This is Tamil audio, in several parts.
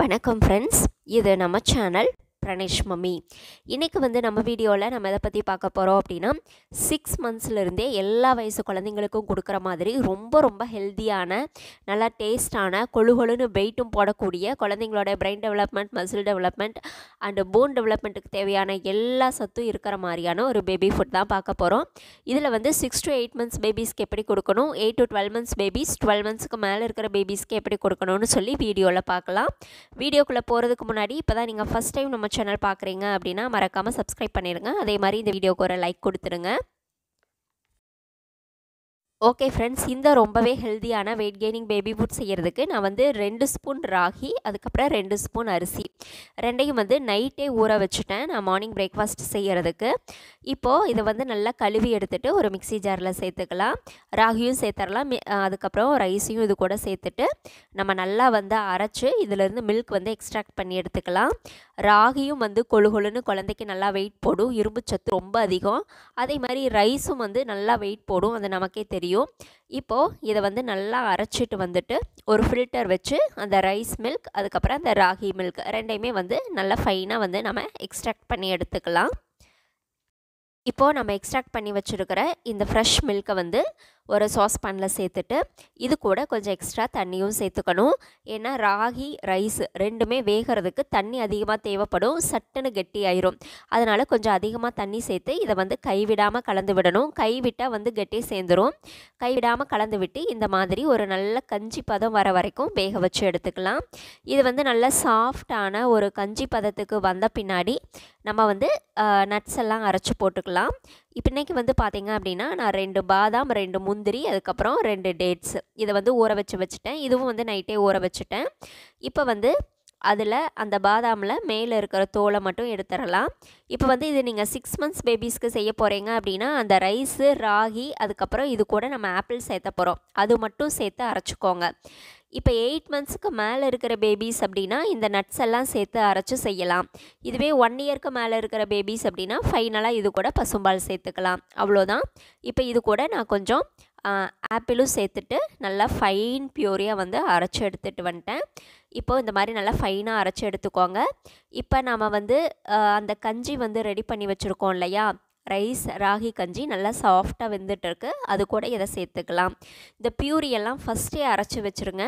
வணக்கம் ஃப்ரெண்ட்ஸ் இது நம்ம சேனல் பிரணேஷ் மம்மி இன்றைக்கி வந்து நம்ம வீடியோவில் நம்ம எதை பற்றி பார்க்க போகிறோம் அப்படின்னா சிக்ஸ் மந்த்ஸ்லேருந்தே எல்லா வயசு குழந்தைங்களுக்கும் கொடுக்குற மாதிரி ரொம்ப ரொம்ப ஹெல்த்தியான நல்லா டேஸ்டான கொழு கொழுன்னு வெயிட்டும் போடக்கூடிய குழந்தைங்களோட brain development muscle development and bone டெவலப்மெண்ட்டுக்கு தேவையான எல்லா சத்தும் இருக்கிற மாதிரியான ஒரு பேபி ஃபுட் தான் பார்க்க போகிறோம் இதில் வந்து சிக்ஸ் டு எயிட் மந்த்ஸ் பேபிஸ்க்கு எப்படி கொடுக்கணும் eight to twelve months babies twelve மந்த்ஸ்க்கு மேலே இருக்கிற பேபிஸ்க்கு எப்படி கொடுக்கணும்னு சொல்லி வீடியோவில் பார்க்கலாம் வீடியோக்குள்ளே போகிறதுக்கு முன்னாடி இப்போ தான் நீங்கள் ஃபஸ்ட் டைம் நம்ம சேனல் பார்க்குறீங்க அப்படின்னா மறக்காமல் சப்ஸ்கிரைப் பண்ணிடுங்க அதே மாதிரி இந்த வீடியோக்கு ஒரு லைக் கொடுத்துருங்க ஓகே ஃப்ரெண்ட்ஸ் இந்த ரொம்பவே ஹெல்த்தியான வெயிட் கெய்னிங் பேபி ஃபுட் செய்கிறதுக்கு நான் வந்து ரெண்டு ஸ்பூன் ராகி அதுக்கப்புறம் ரெண்டு ஸ்பூன் அரிசி ரெண்டையும் வந்து நைட்டே ஊற வச்சுட்டேன் நான் மார்னிங் பிரேக்ஃபாஸ்ட் செய்கிறதுக்கு இப்போது இதை வந்து நல்லா கழுவி எடுத்துகிட்டு ஒரு மிக்சி ஜாரில் சேர்த்துக்கலாம் ராகியும் சேர்த்துடலாம் அதுக்கப்புறம் ரைஸையும் இது கூட சேர்த்துட்டு நம்ம நல்லா வந்து அரைச்சி இதிலேருந்து மில்க் வந்து எக்ஸ்ட்ராக்ட் பண்ணி எடுத்துக்கலாம் ராகியும் வந்து கொழு கொழுன்னு குழந்தைக்கு நல்லா வெயிட் போடும் இரும்பு சத்து ரொம்ப அதிகம் அதே மாதிரி ரைஸும் வந்து நல்லா வெயிட் போடும் அது நமக்கே தெரியும் இப்போது இதை வந்து நல்லா அரைச்சிட்டு வந்துட்டு ஒரு ஃபில்டர் வச்சு அந்த ரைஸ் மில்க் அதுக்கப்புறம் அந்த ராகி மில்க் ரெண்டையுமே வந்து நல்லா ஃபைனாக வந்து நம்ம எக்ஸ்ட்ராக்ட் பண்ணி எடுத்துக்கலாம் இப்போது நம்ம எக்ஸ்ட்ராக்ட் பண்ணி வச்சுருக்கிற இந்த ஃப்ரெஷ் மில்க்கை வந்து ஒரு சாஸ் பேனில் சேர்த்துட்டு இது கூட கொஞ்சம் எக்ஸ்ட்ரா தண்ணியும் சேர்த்துக்கணும் ஏன்னா ராகி ரைஸ் ரெண்டுமே வேகிறதுக்கு தண்ணி அதிகமாக தேவைப்படும் சட்டுன்னு கெட்டி ஆயிரும் அதனால் கொஞ்சம் அதிகமாக தண்ணி சேர்த்து இதை வந்து கைவிடாமல் கலந்து விடணும் கைவிட்டால் வந்து கெட்டி சேர்ந்துடும் கைவிடாமல் கலந்து விட்டு இந்த மாதிரி ஒரு நல்ல கஞ்சி பதம் வர வரைக்கும் வேக வச்சு எடுத்துக்கலாம் இது வந்து நல்ல சாஃப்டான ஒரு கஞ்சி பதத்துக்கு வந்த பின்னாடி நம்ம வந்து நட்ஸ் எல்லாம் அரைச்சி போட்டுக்கலாம் இப்போ இன்றைக்கி வந்து பார்த்திங்க அப்படின்னா நான் ரெண்டு பாதாம் ரெண்டு முந்திரி அதுக்கப்புறம் ரெண்டு டேட்ஸ் இதை வந்து ஊற வச்சு வச்சுட்டேன் இதுவும் வந்து நைட்டே ஊற வச்சுட்டேன் இப்போ வந்து அதில் அந்த பாதாமில் மேலே இருக்கிற தோலை மட்டும் எடுத்துடலாம் இப்போ வந்து இது நீங்கள் சிக்ஸ் மந்த்ஸ் பேபிஸ்க்கு செய்ய போகிறீங்க அப்படின்னா அந்த ரைஸு ராகி அதுக்கப்புறம் இது கூட நம்ம ஆப்பிள் சேர்த்த போகிறோம் அது மட்டும் சேர்த்து அரைச்சிக்கோங்க இப்போ எயிட் மந்த்ஸுக்கு மேலே இருக்கிற பேபிஸ் அப்படின்னா இந்த நட்ஸ் எல்லாம் சேர்த்து அரைச்சி செய்யலாம் இதுவே ஒன் இயர்க்கு மேலே இருக்கிற பேபிஸ் அப்படின்னா ஃபைனலாக இது கூட பசும்பால் சேர்த்துக்கலாம் அவ்வளோதான் இப்போ இது கூட நான் கொஞ்சம் ஆப்பிளும் சேர்த்துட்டு நல்லா ஃபைன் பியூரியாக வந்து அரைச்சி எடுத்துகிட்டு வந்துட்டேன் இப்போது இந்த மாதிரி நல்லா ஃபைனாக அரைச்சி எடுத்துக்கோங்க இப்போ நாம் வந்து அந்த கஞ்சி வந்து ரெடி பண்ணி வச்சுருக்கோம் இல்லையா ரைஸ் ராகி கஞ்சி நல்லா சாஃப்டாக வெந்துட்டுருக்கு அது கூட இதை சேர்த்துக்கலாம் இந்த பியூரியெல்லாம் ஃபஸ்ட்டே அரைச்சி வச்சுருங்க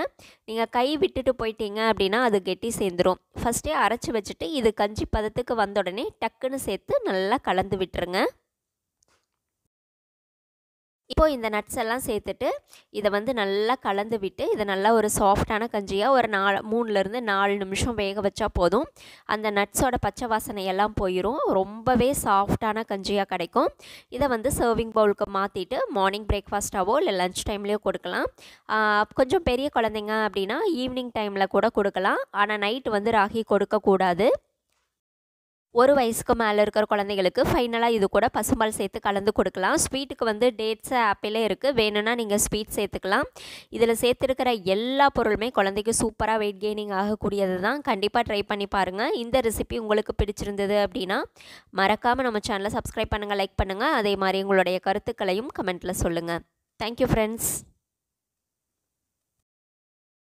நீங்கள் கை விட்டுட்டு போயிட்டீங்க அப்படின்னா அது கெட்டி சேர்ந்துடும் ஃபஸ்ட்டே அரைச்சி வச்சுட்டு இது கஞ்சி பதத்துக்கு வந்த உடனே டக்குன்னு சேர்த்து நல்லா கலந்து விட்டுருங்க இப்போது இந்த நட்ஸ் எல்லாம் சேர்த்துட்டு இதை வந்து நல்லா கலந்து விட்டு இதை நல்லா ஒரு சாஃப்டான கஞ்சியாக ஒரு நாலு மூணுலேருந்து நாலு நிமிஷம் வேக வச்சா போதும் அந்த நட்ஸோட பச்சை வாசனை எல்லாம் போயிடும் ரொம்பவே சாஃப்டான கஞ்சியாக கிடைக்கும் இதை வந்து சர்விங் பவுலுக்கு மாற்றிட்டு மார்னிங் பிரேக்ஃபாஸ்ட்டாவோ இல்லை லன்ச் டைம்லேயோ கொடுக்கலாம் கொஞ்சம் பெரிய குழந்தைங்க அப்படின்னா ஈவினிங் டைமில் கூட கொடுக்கலாம் ஆனால் நைட் வந்து ராகி கொடுக்கக்கூடாது ஒரு வயசுக்கு மேலே இருக்கிற குழந்தைங்களுக்கு ஃபைனலாக இது கூட பசும்பால் சேர்த்து கலந்து கொடுக்கலாம் ஸ்வீட்டுக்கு வந்து டேட்ஸு ஆப்பிளே இருக்குது வேணும்னா நீங்கள் ஸ்வீட் சேர்த்துக்கலாம் இதில் சேர்த்துருக்கிற எல்லா பொருளுமே குழந்தைக்கு சூப்பராக வெயிட் கெய்னிங் ஆகக்கூடியது தான் கண்டிப்பாக ட்ரை பண்ணி பாருங்கள் இந்த ரெசிபி உங்களுக்கு பிடிச்சிருந்தது அப்படின்னா மறக்காமல் நம்ம சேனலை சப்ஸ்கிரைப் பண்ணுங்கள் லைக் பண்ணுங்கள் அதே மாதிரி உங்களுடைய கருத்துக்களையும் கமெண்ட்டில் சொல்லுங்கள் தேங்க்யூ ஃப்ரெண்ட்ஸ்